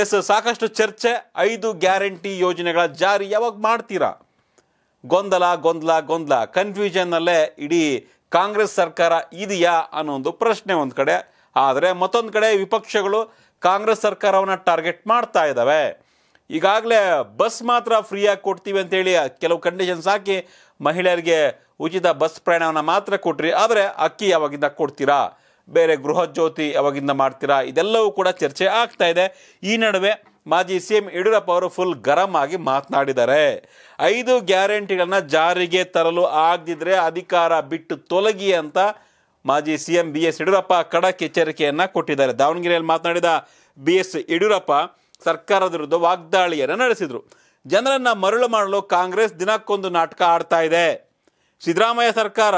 S ಸಾಕಷ್ಟು ಚರ್ಚೆ ಐದು ಗ್ಯಾರಂಟಿ ಯೋಜನೆಗಳ ಜಾರಿ ಯಾವಾಗ ಮಾಡ್ತೀರಾ ಗೊಂದಲ ಗೊಂದಲ ಗೊಂದಲ ಕನ್ಫ್ಯೂಷನ್ನಲ್ಲೇ ಇಡೀ ಕಾಂಗ್ರೆಸ್ ಸರ್ಕಾರ ಇದೆಯಾ ಅನ್ನೋ ಒಂದು ಪ್ರಶ್ನೆ ಒಂದು ಕಡೆ ಆದರೆ ಮತ್ತೊಂದು ಕಡೆ ವಿಪಕ್ಷಗಳು ಕಾಂಗ್ರೆಸ್ ಸರ್ಕಾರವನ್ನು ಟಾರ್ಗೆಟ್ ಮಾಡ್ತಾ ಇದ್ದಾವೆ ಈಗಾಗಲೇ ಬಸ್ ಮಾತ್ರ ಫ್ರೀಯಾಗಿ ಕೊಡ್ತೀವಿ ಅಂತೇಳಿ ಕೆಲವು ಕಂಡೀಷನ್ಸ್ ಹಾಕಿ ಮಹಿಳೆಯರಿಗೆ ಉಚಿತ ಬಸ್ ಪ್ರಯಾಣವನ್ನು ಮಾತ್ರ ಕೊಟ್ರಿ ಆದರೆ ಅಕ್ಕಿ ಯಾವಾಗಿಂದ ಕೊಡ್ತೀರಾ ಬೇರೆ ಗೃಹಜ್ಯೋತಿ ಯಾವಾಗಿಂದ ಮಾಡ್ತೀರಾ ಇದೆಲ್ಲವೂ ಕೂಡ ಚರ್ಚೆ ಆಗ್ತಾ ಇದೆ ಈ ನಡುವೆ ಮಾಜಿ ಸಿ ಎಂ ಯಡಿಯೂರಪ್ಪ ಅವರು ಫುಲ್ ಗರಂ ಆಗಿ ಮಾತನಾಡಿದ್ದಾರೆ ಐದು ಗ್ಯಾರಂಟಿಗಳನ್ನು ಜಾರಿಗೆ ತರಲು ಆಗದಿದ್ರೆ ಅಧಿಕಾರ ಬಿಟ್ಟು ತೊಲಗಿ ಅಂತ ಮಾಜಿ C M B S Yediyurappa ಖಡಕ್ ಎಚ್ಚರಿಕೆಯನ್ನು ಕೊಟ್ಟಿದ್ದಾರೆ ದಾವಣಗೆರೆಯಲ್ಲಿ ಮಾತನಾಡಿದ ಬಿ ಎಸ್ ಯಡಿಯೂರಪ್ಪ ಸರ್ಕಾರದ ವಿರುದ್ಧ ವಾಗ್ದಾಳಿಯನ್ನು ನಡೆಸಿದರು ಜನರನ್ನು ಮರಳು ಮಾಡಲು ಕಾಂಗ್ರೆಸ್ ದಿನಕ್ಕೊಂದು ನಾಟಕ ಆಡ್ತಾ ಇದೆ ಸಿದ್ದರಾಮಯ್ಯ ಸರ್ಕಾರ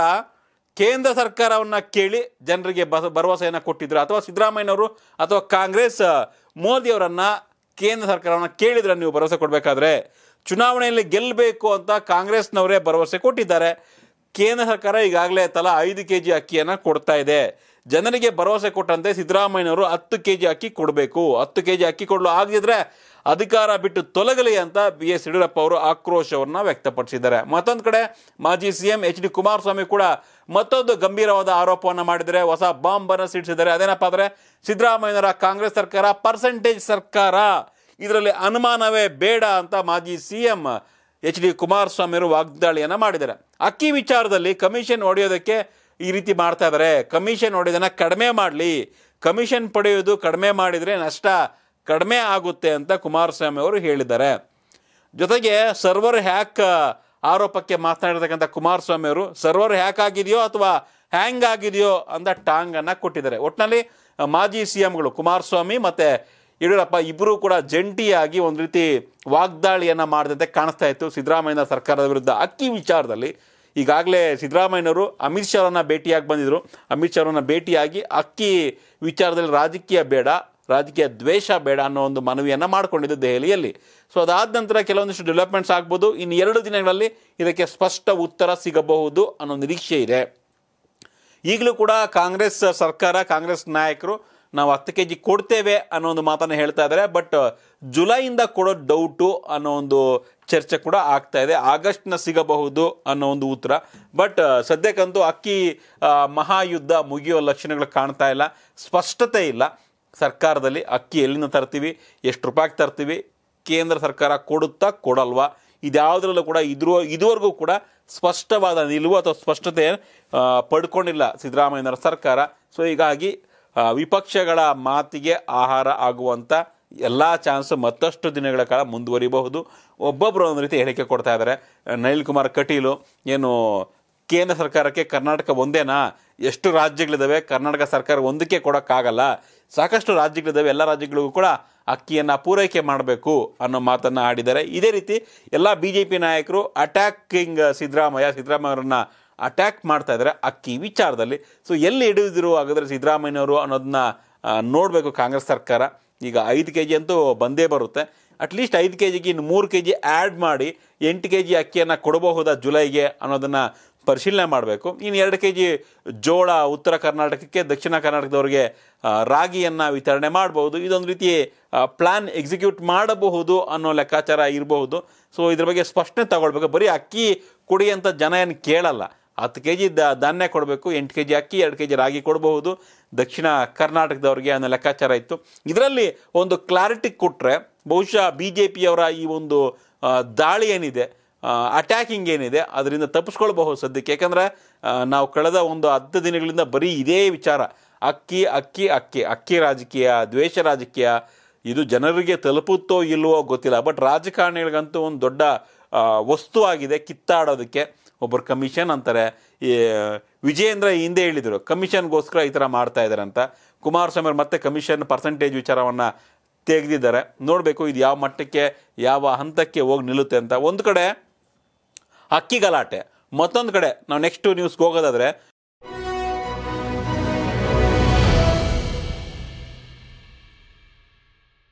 ಕೇಂದ್ರ ಸರ್ಕಾರವನ್ನು ಕೇಳಿ ಜನರಿಗೆ ಬಸ ಭರವಸೆಯನ್ನು ಕೊಟ್ಟಿದ್ರು ಅಥವಾ ಸಿದ್ದರಾಮಯ್ಯನವರು ಅಥವಾ ಕಾಂಗ್ರೆಸ್ ಮೋದಿಯವರನ್ನು ಕೇಂದ್ರ ಸರ್ಕಾರವನ್ನು ಕೇಳಿದ್ರೆ ನೀವು ಭರವಸೆ ಕೊಡಬೇಕಾದ್ರೆ ಚುನಾವಣೆಯಲ್ಲಿ ಗೆಲ್ಲಬೇಕು ಅಂತ ಕಾಂಗ್ರೆಸ್ನವರೇ ಭರವಸೆ ಕೊಟ್ಟಿದ್ದಾರೆ ಕೇಂದ್ರ ಸರ್ಕಾರ ಈಗಾಗಲೇ ತಲಾ ಐದು ಕೆ ಜಿ ಅಕ್ಕಿಯನ್ನು ಕೊಡ್ತಾ ಇದೆ ಜನರಿಗೆ ಭರವಸೆ ಕೊಟ್ಟಂತೆ ಸಿದ್ದರಾಮಯ್ಯನವರು ಹತ್ತು ಕೆ ಜಿ ಅಕ್ಕಿ ಕೊಡಬೇಕು ಹತ್ತು ಕೆ ಜಿ ಅಕ್ಕಿ ಕೊಡಲು ಆಗದಿದ್ರೆ ಅಧಿಕಾರ ಬಿಟ್ಟು ತೊಲಗಲಿ ಅಂತ ಬಿ ಎಸ್ ಯಡಿಯೂರಪ್ಪ ಅವರು ಆಕ್ರೋಶವನ್ನು ವ್ಯಕ್ತಪಡಿಸಿದ್ದಾರೆ ಮತ್ತೊಂದು ಕಡೆ ಮಾಜಿ ಸಿಎಂ ಎಚ್ ಡಿ ಕುಮಾರಸ್ವಾಮಿ ಕೂಡ ಮತ್ತೊಂದು ಗಂಭೀರವಾದ ಆರೋಪವನ್ನು ಮಾಡಿದರೆ ಹೊಸ ಬಾಂಬನ್ನು ಸಿಡಿಸಿದ್ದಾರೆ ಅದೇನಪ್ಪ ಅಂದರೆ ಸಿದ್ದರಾಮಯ್ಯನವರ ಕಾಂಗ್ರೆಸ್ ಸರ್ಕಾರ ಪರ್ಸೆಂಟೇಜ್ ಸರ್ಕಾರ ಇದರಲ್ಲಿ ಅನುಮಾನವೇ ಬೇಡ ಅಂತ ಮಾಜಿ ಸಿಎಂ ಎಚ್ ಡಿ ಕುಮಾರಸ್ವಾಮಿ ಅವರು ವಾಗ್ದಾಳಿಯನ್ನು ಮಾಡಿದ್ದಾರೆ ಅಕ್ಕಿ ವಿಚಾರದಲ್ಲಿ ಕಮಿಷನ್ ಹೊಡೆಯೋದಕ್ಕೆ ಈ ರೀತಿ ಮಾಡ್ತಾ ಇದ್ದಾರೆ ಕಮಿಷನ್ ಹೊಡೆಯೋದನ್ನು ಕಡಿಮೆ ಮಾಡಲಿ ಕಮಿಷನ್ ಪಡೆಯೋದು ಕಡಿಮೆ ಮಾಡಿದರೆ ನಷ್ಟ ಕಡಿಮೆ ಆಗುತ್ತೆ ಅಂತ ಕುಮಾರಸ್ವಾಮಿ ಅವರು ಹೇಳಿದ್ದಾರೆ ಜೊತೆಗೆ ಸರ್ವರ್ ಹ್ಯಾಕ್ ಆರೋಪಕ್ಕೆ ಮಾತನಾಡಿರ್ತಕ್ಕಂಥ ಕುಮಾರಸ್ವಾಮಿ ಅವರು ಸರ್ವರ್ ಹ್ಯಾಕ್ ಆಗಿದೆಯೋ ಅಥವಾ ಹ್ಯಾಂಗ್ ಆಗಿದೆಯೋ ಅಂತ ಟಾಂಗನ್ನು ಕೊಟ್ಟಿದ್ದಾರೆ ಒಟ್ಟಿನಲ್ಲಿ ಮಾಜಿ ಸಿ ಎಂಗಳು ಕುಮಾರಸ್ವಾಮಿ ಮತ್ತು ಯಡಿಯೂರಪ್ಪ ಇಬ್ಬರೂ ಕೂಡ ಜಂಟಿಯಾಗಿ ಒಂದು ರೀತಿ ವಾಗ್ದಾಳಿಯನ್ನು ಮಾಡಿದಂತೆ ಕಾಣಿಸ್ತಾ ಇತ್ತು ಸಿದ್ದರಾಮಯ್ಯ ಸರ್ಕಾರದ ವಿರುದ್ಧ ಅಕ್ಕಿ ವಿಚಾರದಲ್ಲಿ ಈಗಾಗಲೇ ಸಿದ್ದರಾಮಯ್ಯನವರು ಅಮಿತ್ ಶಾರನ್ನ ಭೇಟಿಯಾಗಿ ಬಂದಿದ್ದರು ಅಮಿತ್ ಶಾರನ್ನ ಭೇಟಿಯಾಗಿ ಅಕ್ಕಿ ವಿಚಾರದಲ್ಲಿ ರಾಜಕೀಯ ಬೇಡ ರಾಜಕೀಯ ದ್ವೇಷ ಬೇಡ ಅನ್ನೋ ಒಂದು ಮನವಿಯನ್ನು ಮಾಡಿಕೊಂಡಿದ್ದು ದೆಹಲಿಯಲ್ಲಿ ಸೊ ಅದಾದ ನಂತರ ಕೆಲವೊಂದಿಷ್ಟು ಡೆವಲಪ್ಮೆಂಟ್ಸ್ ಆಗ್ಬೋದು ಇನ್ನು ಎರಡು ದಿನಗಳಲ್ಲಿ ಇದಕ್ಕೆ ಸ್ಪಷ್ಟ ಉತ್ತರ ಸಿಗಬಹುದು ಅನ್ನೋ ನಿರೀಕ್ಷೆ ಇದೆ ಈಗಲೂ ಕೂಡ ಕಾಂಗ್ರೆಸ್ ಸರ್ಕಾರ ಕಾಂಗ್ರೆಸ್ ನಾಯಕರು ನಾವು ಹತ್ತು ಕೆ ಜಿ ಕೊಡ್ತೇವೆ ಅನ್ನೋ ಒಂದು ಮಾತನ್ನು ಹೇಳ್ತಾ ಇದ್ದಾರೆ ಬಟ್ ಜುಲೈಯಿಂದ ಕೊಡೋ ಡೌಟು ಅನ್ನೋ ಒಂದು ಚರ್ಚೆ ಕೂಡ ಆಗ್ತಾ ಇದೆ ಆಗಸ್ಟ್ನ ಸಿಗಬಹುದು ಅನ್ನೋ ಒಂದು ಉತ್ತರ ಬಟ್ ಸದ್ಯಕ್ಕಂತೂ ಅಕ್ಕಿ ಮಹಾಯುದ್ಧ ಮುಗಿಯೋ ಲಕ್ಷಣಗಳು ಕಾಣ್ತಾ ಇಲ್ಲ ಸ್ಪಷ್ಟತೆ ಇಲ್ಲ ಸರ್ಕಾರದಲ್ಲಿ ಅಕ್ಕಿ ಎಲ್ಲಿಂದ ತರ್ತೀವಿ ಎಷ್ಟು ರೂಪಾಯಿಗೆ ತರ್ತೀವಿ ಕೇಂದ್ರ ಸರ್ಕಾರ ಕೊಡುತ್ತಾ ಕೊಡಲ್ವಾ ಇದ್ಯಾವುದರಲ್ಲೂ ಕೂಡ ಇದ್ರ ಇದುವರೆಗೂ ಕೂಡ ಸ್ಪಷ್ಟವಾದ ನಿಲುವು ಅಥವಾ ಸ್ಪಷ್ಟತೆ ಪಡ್ಕೊಂಡಿಲ್ಲ ಸಿದ್ದರಾಮಯ್ಯನವರ ಸರ್ಕಾರ ಸೊ ಹೀಗಾಗಿ ವಿಪಕ್ಷಗಳ ಮಾತಿಗೆ ಆಹಾರ ಆಗುವಂಥ ಎಲ್ಲ ಚಾನ್ಸ್ ಮತ್ತಷ್ಟು ದಿನಗಳ ಕಾಲ ಮುಂದುವರಿಬಹುದು ಒಬ್ಬೊಬ್ಬರು ಒಂದು ರೀತಿ ಹೇಳಿಕೆ ಕೊಡ್ತಾ ಇದ್ದಾರೆ ನಳಿನ್ ಕುಮಾರ್ ಕಟೀಲು ಏನು ಕೇಂದ್ರ ಸರ್ಕಾರಕ್ಕೆ ಕರ್ನಾಟಕ ಒಂದೇನಾ ಎಷ್ಟು ರಾಜ್ಯಗಳಿದ್ದಾವೆ ಕರ್ನಾಟಕ ಸರ್ಕಾರ ಒಂದಕ್ಕೆ ಕೊಡೋಕ್ಕಾಗಲ್ಲ ಸಾಕಷ್ಟು ರಾಜ್ಯಗಳಿದ್ದಾವೆ ಎಲ್ಲ ರಾಜ್ಯಗಳಿಗೂ ಕೂಡ ಅಕ್ಕಿಯನ್ನು ಪೂರೈಕೆ ಮಾಡಬೇಕು ಅನ್ನೋ ಮಾತನ್ನು ಆಡಿದ್ದಾರೆ ಇದೇ ರೀತಿ ಎಲ್ಲ ಬಿ ಜೆ ಪಿ ನಾಯಕರು ಅಟ್ಯಾಕಿಂಗ್ ಸಿದ್ದರಾಮಯ್ಯ ಅವರನ್ನು ಅಟ್ಯಾಕ್ ಮಾಡ್ತಾ ಇದ್ದಾರೆ ಅಕ್ಕಿ ವಿಚಾರದಲ್ಲಿ ಸೊ ಎಲ್ಲಿ ಹಿಡಿದಿರು ಹಾಗಾದರೆ ಸಿದ್ದರಾಮಯ್ಯವರು ಅನ್ನೋದನ್ನ ನೋಡಬೇಕು ಕಾಂಗ್ರೆಸ್ ಸರ್ಕಾರ ಈಗ ಐದು ಕೆ ಜಿ ಅಂತೂ ಬಂದೇ ಬರುತ್ತೆ ಅಟ್ಲೀಸ್ಟ್ ಐದು ಕೆ ಜಿಗೆ ಇನ್ನು ಮೂರು ಕೆ ಜಿ ಆ್ಯಡ್ ಮಾಡಿ ಎಂಟು ಕೆ ಜಿ ಅಕ್ಕಿಯನ್ನು ಕೊಡಬಹುದಾ ಜುಲೈಗೆ ಅನ್ನೋದನ್ನು ಪರಿಶೀಲನೆ ಮಾಡಬೇಕು ಇನ್ನು ಎರಡು ಕೆ ಜಿ ಜೋಳ ಉತ್ತರ ಕರ್ನಾಟಕಕ್ಕೆ ದಕ್ಷಿಣ ಕರ್ನಾಟಕದವ್ರಿಗೆ ರಾಗಿಯನ್ನು ವಿತರಣೆ ಮಾಡಬಹುದು ಇದೊಂದು ರೀತಿ ಪ್ಲ್ಯಾನ್ ಎಕ್ಸಿಕ್ಯೂಟ್ ಮಾಡಬಹುದು ಅನ್ನೋ ಲೆಕ್ಕಾಚಾರ ಇರಬಹುದು ಸೊ ಇದ್ರ ಬಗ್ಗೆ ಸ್ಪಷ್ಟನೆ ತಗೊಳ್ಬೇಕು ಬರೀ ಅಕ್ಕಿ ಕೊಡಿ ಅಂತ ಜನ ಏನು ಕೇಳಲ್ಲ ಹತ್ತು ಕೆ ಜಿ ದ ಧಾನ್ಯ ಕೊಡಬೇಕು ಎಂಟು ಕೆ ಜಿ ಅಕ್ಕಿ ಎರಡು ಕೆ ಜಿ ರಾಗಿ ಕೊಡಬಹುದು ದಕ್ಷಿಣ ಕರ್ನಾಟಕದವ್ರಿಗೆ ಅನ್ನೋ ಲೆಕ್ಕಾಚಾರ ಇತ್ತು ಇದರಲ್ಲಿ ಒಂದು ಕ್ಲಾರಿಟಿ ಕೊಟ್ಟರೆ ಬಹುಶಃ ಬಿ ಜೆ ಪಿಯವರ ಈ ಒಂದು ದಾಳಿ ಏನಿದೆ ಅಟ್ಯಾಕಿಂಗ್ ಏನಿದೆ ಅದರಿಂದ ತಪ್ಪಿಸ್ಕೊಳ್ಬಹುದು ಸದ್ಯಕ್ಕೆ ಯಾಕಂದರೆ ನಾವು ಕಳೆದ ಒಂದು ಹತ್ತು ದಿನಗಳಿಂದ ಬರೀ ಇದೇ ವಿಚಾರ ಅಕ್ಕಿ ಅಕ್ಕಿ ಅಕ್ಕಿ ಅಕ್ಕಿ ರಾಜಕೀಯ ದ್ವೇಷ ರಾಜಕೀಯ ಇದು ಜನರಿಗೆ ತಲುಪುತ್ತೋ ಇಲ್ಲವೋ ಗೊತ್ತಿಲ್ಲ ಬಟ್ ರಾಜಕಾರಣಿಗಳಿಗಂತೂ ಒಂದು ದೊಡ್ಡ ವಸ್ತುವಾಗಿದೆ ಕಿತ್ತಾಡೋದಕ್ಕೆ ಒಬ್ಬರು ಕಮಿಷನ್ ಅಂತಾರೆ ಈ ವಿಜಯೇಂದ್ರ ಹಿಂದೆ ಹೇಳಿದರು ಕಮಿಷನ್ಗೋಸ್ಕರ ಈ ಥರ ಮಾಡ್ತಾ ಇದ್ದಾರೆ ಅಂತ ಕುಮಾರಸ್ವಾಮಿ ಮತ್ತೆ ಕಮಿಷನ್ ಪರ್ಸೆಂಟೇಜ್ ವಿಚಾರವನ್ನು ತೆಗೆದಿದ್ದಾರೆ ನೋಡಬೇಕು ಇದು ಯಾವ ಮಟ್ಟಕ್ಕೆ ಯಾವ ಹಂತಕ್ಕೆ ಹೋಗಿ ನಿಲ್ಲುತ್ತೆ ಅಂತ ಒಂದು ಕಡೆ ಅಕ್ಕಿ ಗಲಾಟೆ ಮತ್ತೊಂದು ಕಡೆ ನಾವು ನೆಕ್ಸ್ಟ್ ನ್ಯೂಸ್ಗೆ ಹೋಗೋದಾದರೆ